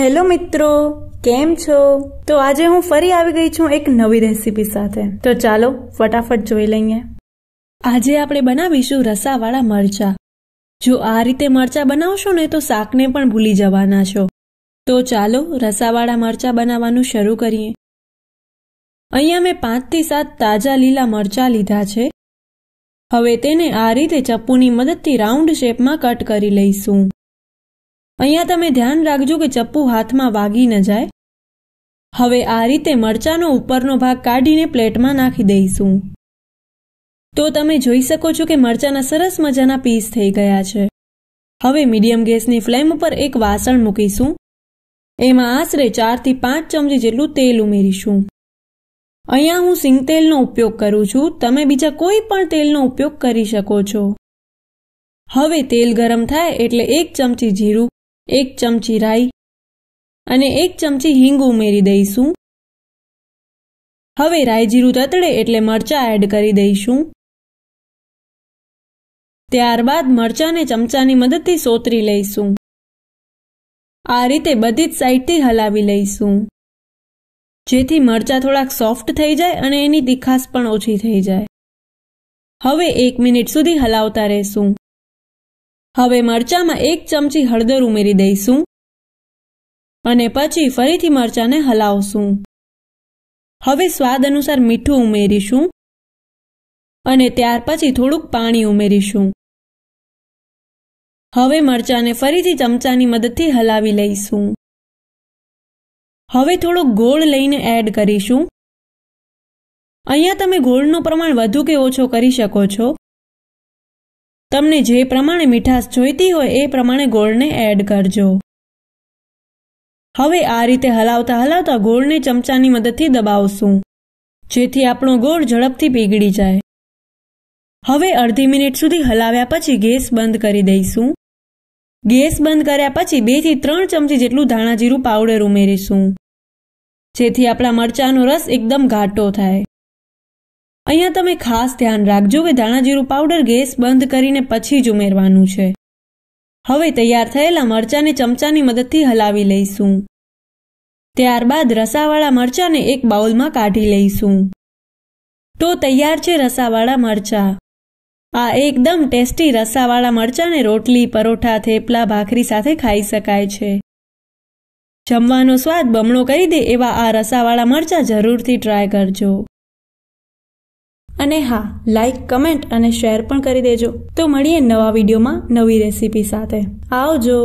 hello મિત્રો કેમ છો તો આજે હું ફરી આવી ગઈ છું એક નવી રેસીપી સાથે તો ચાલો ફટાફટ જોઈ લઈએ આજે આપણે બનાવીશું રસાવાળા મરચા જો આ રીતે મરચા બનાવશો ને તો શાકને પણ ભૂલી જવાના છો તો ચાલો રસાવાળા મરચા બનાવવાનું શરૂ કરીએ અહીંયા મેં પાંચથી સાત તાજા લીલા મરચા લીધા છે હવે તેને આ રીતે ચપ્પુની મદદથી રાઉન્ડ શેપમાં કટ કરી લઈશું અહીંયા તમે ધ્યાન રાખજો કે ચપ્પુ હાથમાં વાગી ન જાય હવે આ રીતે મરચાંનો ઉપરનો ભાગ કાઢીને પ્લેટમાં નાખી દઈશું તો તમે જોઈ શકો છો કે મરચાંના સરસ મજાના પીસ થઈ ગયા છે હવે મીડિયમ ગેસની ફ્લેમ ઉપર એક વાસણ મૂકીશું એમાં આશરે ચારથી પાંચ ચમચી જેટલું તેલ ઉમેરીશું અહીંયા હું સિંગ તેલનો ઉપયોગ કરું છું તમે બીજા કોઈ પણ તેલનો ઉપયોગ કરી શકો છો હવે તેલ ગરમ થાય એટલે એક ચમચી જીરું એક ચમચી રાઈ અને એક ચમચી હિંગ ઉમેરી દઈશું હવે રાઈ જીરું તતડે એટલે મરચાં એડ કરી દઈશું ત્યારબાદ મરચાંને ચમચાની મદદથી સોતરી લઈશું આ રીતે બધી જ સાઈડથી હલાવી લઈશું જેથી મરચાં થોડાક સોફ્ટ થઈ જાય અને એની તીખાસ પણ ઓછી થઈ જાય હવે એક મિનિટ સુધી હલાવતા રહેશું હવે મરચાંમાં એક ચમચી હળદર ઉમેરી દઈશું અને પછી ફરીથી મરચાંને હલાવશું હવે સ્વાદ અનુસાર મીઠું ઉમેરીશું અને ત્યાર પછી થોડુંક પાણી ઉમેરીશું હવે મરચાંને ફરીથી ચમચાની મદદથી હલાવી લઈશું હવે થોડુંક ગોળ લઈને એડ કરીશું અહીંયા તમે ગોળનું પ્રમાણ વધુ કે ઓછો કરી શકો છો તમને જે પ્રમાણે મીઠાશ જોઈતી હોય એ પ્રમાણે ગોળને એડ કરજો હવે આ રીતે હલાવતા હલાવતા ગોળને ચમચાની મદદથી દબાવશું જેથી આપણો ગોળ ઝડપથી પીગળી જાય હવે અડધી મિનિટ સુધી હલાવ્યા પછી ગેસ બંધ કરી દઈશું ગેસ બંધ કર્યા પછી બેથી ત્રણ ચમચી જેટલું ધાણાજીરું પાવડર ઉમેરીશું જેથી આપણા મરચાંનો રસ એકદમ ઘાટો થાય અહીંયા તમે ખાસ ધ્યાન રાખજો કે ધાણાજીરું પાવડર ગેસ બંધ કરીને પછી જ ઉમેરવાનું છે હવે તૈયાર થયેલા મરચાંને ચમચાની મદદથી હલાવી લઈશું ત્યારબાદ રસાવાળા મરચાંને એક બાઉલમાં કાઢી લઈશું તો તૈયાર છે રસાવાળા મરચાં આ એકદમ ટેસ્ટી રસાવાળા મરચાંને રોટલી પરોઠા થેપલા ભાખરી સાથે ખાઈ શકાય છે જમવાનો સ્વાદ બમણો કરી દે એવા આ રસાવાળા મરચાં જરૂરથી ટ્રાય કરજો અને હા લાઈક કમેન્ટ અને શેર પણ કરી દેજો તો મળીએ નવા વિડીયોમાં નવી રેસીપી સાથે આવજો